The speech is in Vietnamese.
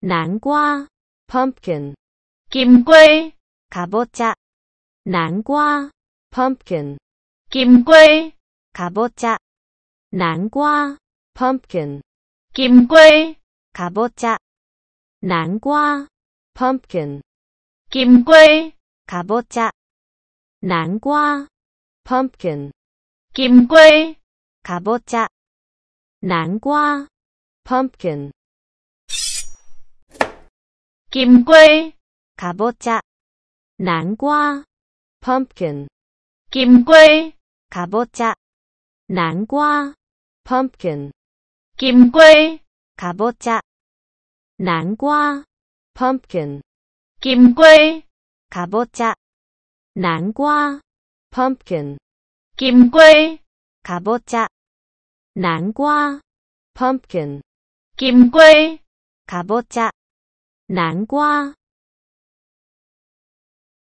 南瓜 pumpkin 김꿀 가보자南瓜 pumpkin 김꿀 가보자南瓜 pumpkin 김꿀 가보자南瓜 pumpkin 김꿀 가보자南瓜 pumpkin 김꿀 가보자南瓜 pumpkin 김괴 가보자南瓜 pumpkin 김괴 가보자南瓜 pumpkin 김괴 가보자南瓜 pumpkin 김괴 가보자南瓜 pumpkin 김괴 가보자南瓜 pumpkin 김괴 가보자 南瓜。